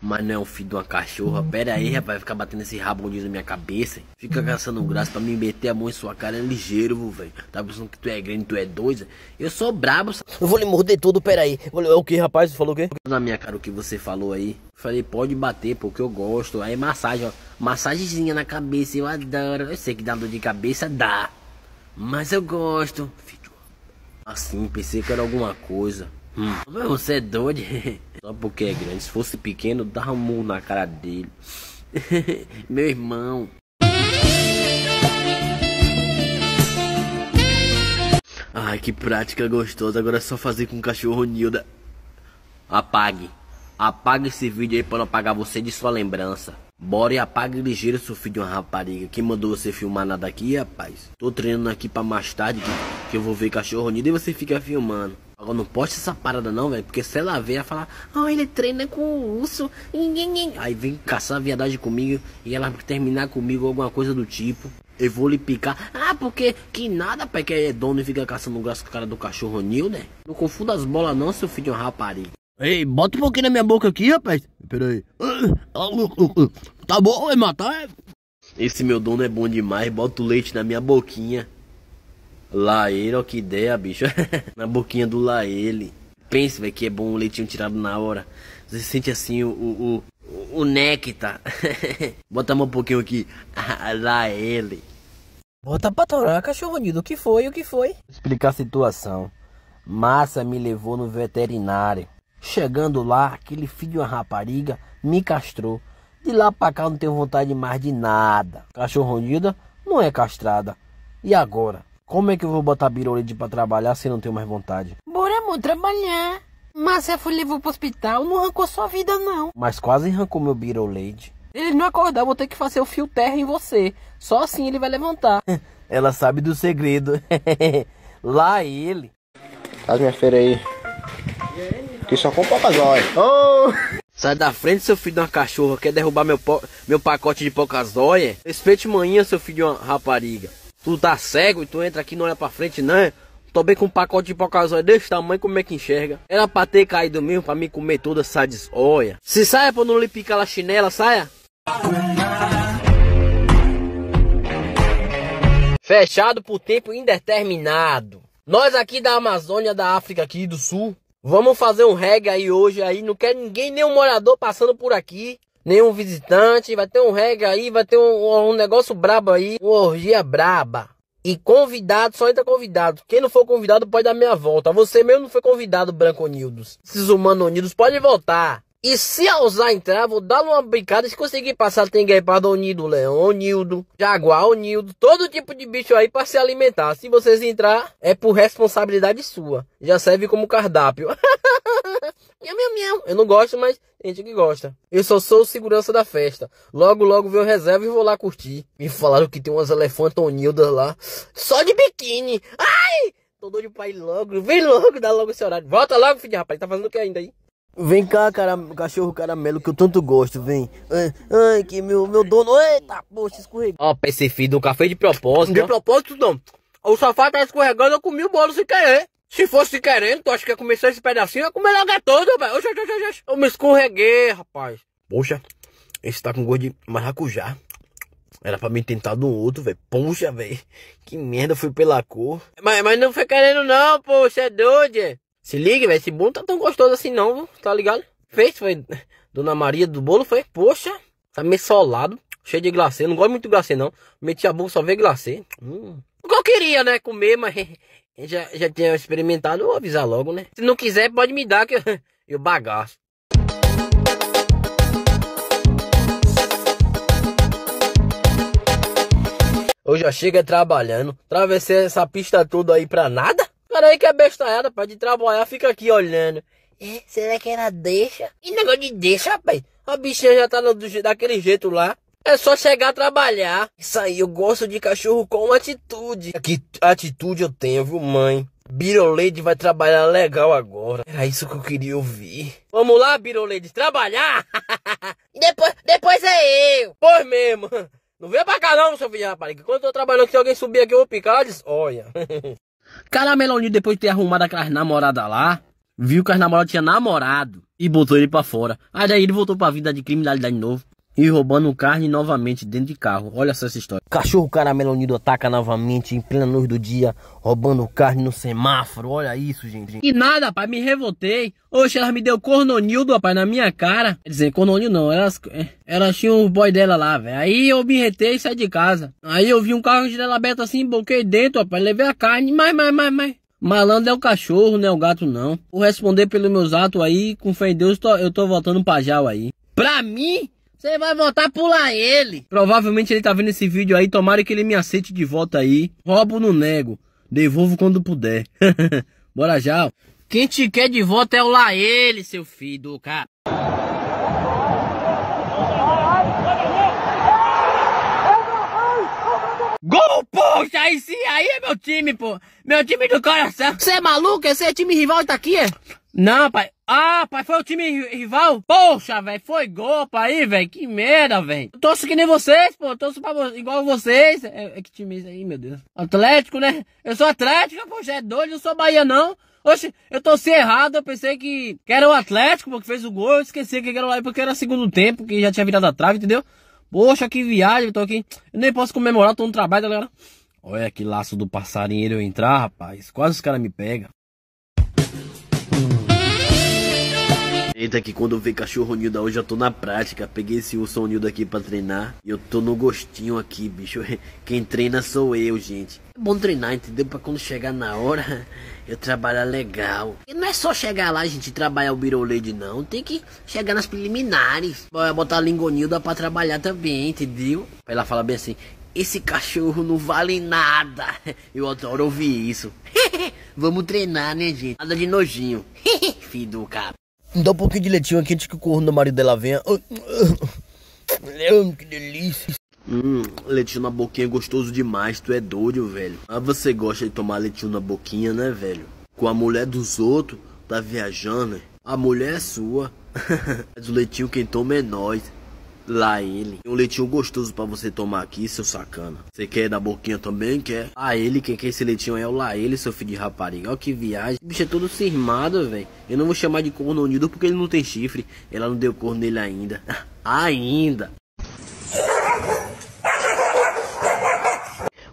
Mas não é o filho de uma cachorra. Pera aí, rapaz. Ficar batendo esse rabonzinho na minha cabeça. Hein? Fica caçando graça pra me meter a mão em sua cara é ligeiro, velho. Tá pensando que tu é grande, tu é doida? Eu sou brabo. Eu vou lhe morder tudo, pera aí. É o que, rapaz? Você falou o quê? Na minha cara, o que você falou aí. Falei, pode bater, porque eu gosto. Aí massagem, ó. Massagenzinha na cabeça, eu adoro. Eu sei que dá dor de cabeça, dá. Mas eu gosto. Assim, pensei que era alguma coisa. Hum. Você é doido? Só porque é grande. Se fosse pequeno, dava um murro na cara dele. Meu irmão. Ai, que prática gostosa. Agora é só fazer com o cachorro Nilda. Apague. Apague esse vídeo aí para não apagar você de sua lembrança. Bora e apague ligeiro seu filho de uma rapariga. Quem mandou você filmar nada aqui, rapaz? Tô treinando aqui pra mais tarde que, que eu vou ver cachorro nido e você fica filmando. Agora não poste essa parada não, velho. Porque se ela vier falar, ah, oh, ele treina com o urso. Aí vem caçar verdade comigo e ela terminar comigo alguma coisa do tipo. Eu vou lhe picar. Ah, porque que nada, pai, que é dono e fica caçando o graça com o cara do cachorro Nil, né? Não confunda as bolas não, seu filho de uma rapariga. Ei, bota um pouquinho na minha boca aqui, rapaz. Pera aí. Ah, tá bom, vai matar? É. Esse meu dono é bom demais, bota o leite na minha boquinha. Lá ele, ó que ideia, bicho. na boquinha do lá ele. Pense, velho, que é bom o leitinho tirado na hora. Você sente assim o, o, o, o néctar. bota mais um pouquinho aqui. lá ele. Bota pra torar, cachorro nido. O que foi? O que foi? Explicar a situação. Massa me levou no veterinário. Chegando lá, aquele filho de uma rapariga me castrou. De lá pra cá eu não tenho vontade mais de nada. Cachorronida não é castrada. E agora? Como é que eu vou botar birolide pra trabalhar se não tenho mais vontade? Bora, amor, trabalhar. Mas Márcia foi levou pro hospital, não arrancou sua vida, não. Mas quase arrancou meu birolide. Ele não acordar, vou ter que fazer o fio terra em você. Só assim ele vai levantar. Ela sabe do segredo. Lá ele. Faz minha feira aí que só com pocazói. Oh! Sai da frente, seu filho de uma cachorra, quer derrubar meu, meu pacote de pocazóia? Respeite manhã, seu filho de uma rapariga. Tu tá cego e tu entra aqui e não olha pra frente, né? Tô bem com um pacote de pocazóia desse tamanho, como é que enxerga? Era pra ter caído mesmo pra me comer toda essa desóia. Se saia pra não lhe picar a chinela, saia! Fechado por tempo indeterminado. Nós aqui da Amazônia, da África aqui do Sul, Vamos fazer um reggae aí hoje aí. Não quer ninguém, nenhum morador passando por aqui. Nenhum visitante. Vai ter um reggae aí, vai ter um, um negócio brabo aí. Uma orgia braba. E convidado, só entra convidado. Quem não for convidado pode dar meia volta. Você mesmo não foi convidado, Branco Nildos. Esses humanos Nildos, pode voltar. E se ousar entrar, vou dar uma brincada. Se conseguir passar, tem guepardo, onildo, leão, onildo, jaguar, onildo, todo tipo de bicho aí para se alimentar. Se vocês entrar, é por responsabilidade sua. Já serve como cardápio. Miau, miau, miau. Eu não gosto, mas tem gente que gosta. Eu só sou o segurança da festa. Logo, logo veio reserva e vou lá curtir. Me falaram que tem umas elefantes elefantonildas lá. Só de biquíni. Ai! Tô doido pra ir logo. Vem logo, dá logo esse horário. Volta logo, filho de rapaz. Tá fazendo o que ainda aí? Vem cá, cara, cachorro caramelo que eu tanto gosto, vem. Ai, ai que meu, meu dono. Eita, poxa, escorreguei. Ó, oh, esse filho do café de propósito. De propósito, não. O sofá tá escorregando, eu comi o bolo sem querer. Se fosse querendo, tu acha que ia começar esse pedacinho? ia comer logo todo, velho. Oxe, oxe, oxe, Eu me escorreguei, rapaz. Poxa, esse tá com gosto de maracujá. Era pra me tentar do outro, velho. Poxa, velho. Que merda, fui pela cor. Mas, mas não foi querendo, não, poxa. É doido, é. Se liga, velho. Esse bolo tá tão gostoso assim não, tá ligado? Fez, foi. Dona Maria do bolo foi. Poxa, tá meio solado. Cheio de glacê. Não gosto muito de glacê, não. Meti a boca, só ver glacê. Hum. O que eu queria, né? Comer, mas já, já tinha experimentado. Vou avisar logo, né? Se não quiser, pode me dar que eu, eu bagaço. Eu já chega trabalhando. Travessei essa pista toda aí pra nada? cara aí que é bestalhada, pai, de trabalhar, fica aqui olhando. É, será que ela deixa? Que negócio de deixa, rapaz. A bichinha já tá no, daquele jeito lá. É só chegar a trabalhar. Isso aí, eu gosto de cachorro com atitude. Que atitude eu tenho, viu, mãe? Birolede vai trabalhar legal agora. Era isso que eu queria ouvir. Vamos lá, Birolede, trabalhar? depois, depois é eu. Pois mesmo. Não vem pra cá não, seu filho rapariga. Quando eu tô trabalhando se alguém subir aqui, eu vou picar. olha. Caramelonil, depois de ter arrumado aquelas namoradas lá, viu que as namoradas tinha namorado e botou ele para fora. Aí daí ele voltou para a vida de criminalidade de novo. E roubando carne novamente dentro de carro. Olha só essa história. Cachorro caramelo unido ataca novamente em plena noite do dia, roubando carne no semáforo. Olha isso, gente. E nada, pai, me revoltei. Oxe, ela me deu cornonildo, rapaz, na minha cara. Quer dizer, cornonil não, elas, eh, elas tinham o boy dela lá, velho. Aí eu me retei e saí de casa. Aí eu vi um carro de dela aberto assim, boquei dentro, rapaz, levei a carne, mas, mas, mas, mas. Malandro é o cachorro, não é o gato, não. Vou responder pelos meus atos aí, com fé em Deus, tô, eu tô voltando pra Jau aí. Pra mim, você vai voltar a pular ele. Provavelmente ele tá vendo esse vídeo aí. Tomara que ele me aceite de volta aí. Roubo no nego. Devolvo quando puder. Bora já. Quem te quer de volta é o ele seu filho do cara. Gol, poxa, aí sim, aí é meu time, pô. Meu time do coração. Você é maluco? Esse é time rival tá aqui, é? Não, pai. Ah, pai, foi o time rival? Poxa, velho, foi gol, pai, velho. Que merda, velho. Torço que nem vocês, pô. Torço pra, igual vocês. É, é que time é isso aí, meu Deus? Atlético, né? Eu sou Atlético, poxa, é doido. Eu sou Bahia, não. Oxe, eu torci errado, eu pensei que, que era o Atlético, porque fez o gol, eu esqueci que era o porque era segundo tempo, que já tinha virado a trave, entendeu? Poxa, que viagem, eu tô aqui. Eu nem posso comemorar, tô no trabalho, galera. Olha que laço do passarinheiro eu entrar, rapaz. Quase os caras me pegam. Eita que quando eu ver cachorro nildo hoje eu tô na prática. Peguei esse urso nilda aqui pra treinar. E eu tô no gostinho aqui, bicho. Quem treina sou eu, gente. É bom treinar, entendeu? Pra quando chegar na hora, eu trabalhar legal. E não é só chegar lá, gente, trabalhar o birolade, não. Tem que chegar nas preliminares. Botar a lingonilda pra trabalhar também, entendeu? Pra ela falar bem assim, esse cachorro não vale nada. Eu adoro ouvir isso. Vamos treinar, né, gente? Nada de nojinho. fido do cara. Me então dá um pouquinho de leitinho aqui antes que o corno do marido dela venha. Que delícia. Hum, leitinho na boquinha é gostoso demais, tu é doido, velho. Ah, você gosta de tomar leitinho na boquinha, né, velho? Com a mulher dos outros, tá viajando, né? A mulher é sua. Mas o leitinho quem toma é nós. Lá ele. Um leitinho gostoso para você tomar aqui, seu sacana. Você quer da boquinha também? Quer? Ah, ele, quem quer esse leitinho é o lá ele, seu filho de rapariga. Ó que viagem. O bicho é todo firmado velho. Eu não vou chamar de corno unido porque ele não tem chifre. Ela não deu corno nele ainda. ainda.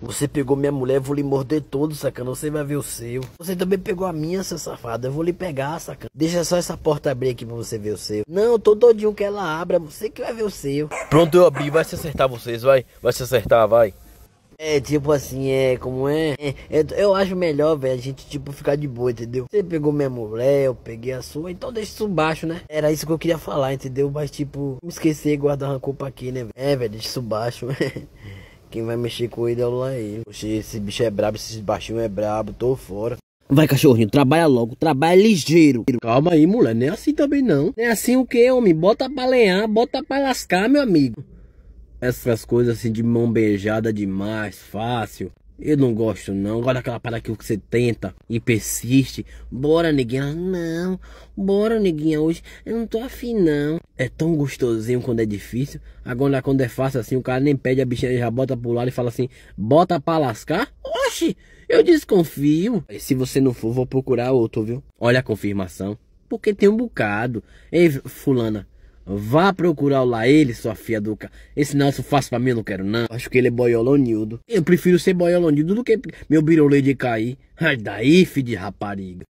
Você pegou minha mulher, vou lhe morder todo, sacana. Você vai ver o seu. Você também pegou a minha, seu safado. Eu vou lhe pegar, sacana. Deixa só essa porta abrir aqui pra você ver o seu. Não, eu tô todinho que ela abra. Você que vai ver o seu. Pronto, eu abri. Vai se acertar vocês, vai. Vai se acertar, vai. É, tipo assim, é, como é? é, é eu acho melhor, velho, a gente, tipo, ficar de boa, entendeu? Você pegou minha mulher, eu peguei a sua, então deixa isso baixo, né? Era isso que eu queria falar, entendeu? Mas, tipo, me esquecer e guardar a culpa aqui, né? É, velho, deixa isso baixo, Quem vai mexer com ele é o Laí. Poxa, esse bicho é brabo, esse baixinho é brabo, tô fora. Vai, cachorrinho, trabalha logo, trabalha ligeiro. Calma aí, mulher, nem é assim também não. é assim o que, homem? Bota pra lenhar, bota pra lascar, meu amigo. Essas coisas assim de mão beijada demais, fácil. Eu não gosto não. Olha aquela parada que você tenta e persiste. Bora, neguinha. Não. Bora, neguinha. Hoje eu não tô afim não. É tão gostosinho quando é difícil. Agora quando é fácil assim, o cara nem pede a bichinha, já bota pro lado e fala assim, bota pra lascar? Oxi, eu desconfio. E se você não for, vou procurar outro, viu? Olha a confirmação. Porque tem um bocado. Ei, fulana. Vá procurar o ele, sua filha do ca... Esse Nelson faz pra mim, eu não quero não. Acho que ele é boiolonildo. Eu prefiro ser boiolonildo do que meu birolê de cair. Ai daí, filho de rapariga.